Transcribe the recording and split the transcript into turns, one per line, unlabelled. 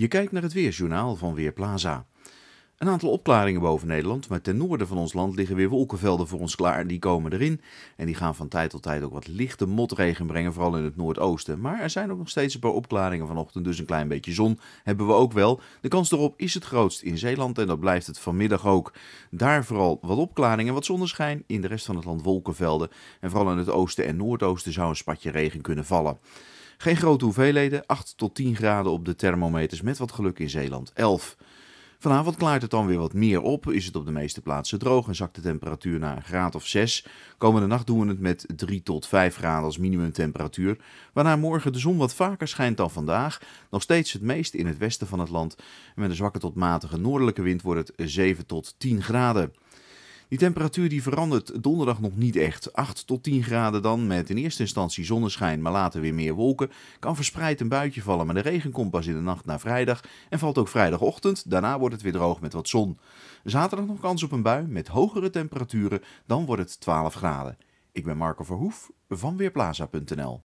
Je kijkt naar het Weerjournaal van Weerplaza. Een aantal opklaringen boven Nederland, maar ten noorden van ons land liggen weer wolkenvelden voor ons klaar. Die komen erin en die gaan van tijd tot tijd ook wat lichte motregen brengen, vooral in het noordoosten. Maar er zijn ook nog steeds een paar opklaringen vanochtend, dus een klein beetje zon hebben we ook wel. De kans erop is het grootst in Zeeland en dat blijft het vanmiddag ook. Daar vooral wat opklaringen, wat zonneschijn, in de rest van het land wolkenvelden. En vooral in het oosten en noordoosten zou een spatje regen kunnen vallen. Geen grote hoeveelheden, 8 tot 10 graden op de thermometers, met wat geluk in Zeeland 11. Vanavond klaart het dan weer wat meer op, is het op de meeste plaatsen droog en zakt de temperatuur naar een graad of 6. Komende nacht doen we het met 3 tot 5 graden als minimumtemperatuur, waarna morgen de zon wat vaker schijnt dan vandaag. Nog steeds het meest in het westen van het land en met een zwakke tot matige noordelijke wind wordt het 7 tot 10 graden. Die temperatuur die verandert donderdag nog niet echt. 8 tot 10 graden dan met in eerste instantie zonneschijn, maar later weer meer wolken. Kan verspreid een buitje vallen, maar de regen komt pas in de nacht naar vrijdag en valt ook vrijdagochtend. Daarna wordt het weer droog met wat zon. Zaterdag nog kans op een bui met hogere temperaturen, dan wordt het 12 graden. Ik ben Marco Verhoef van Weerplaza.nl.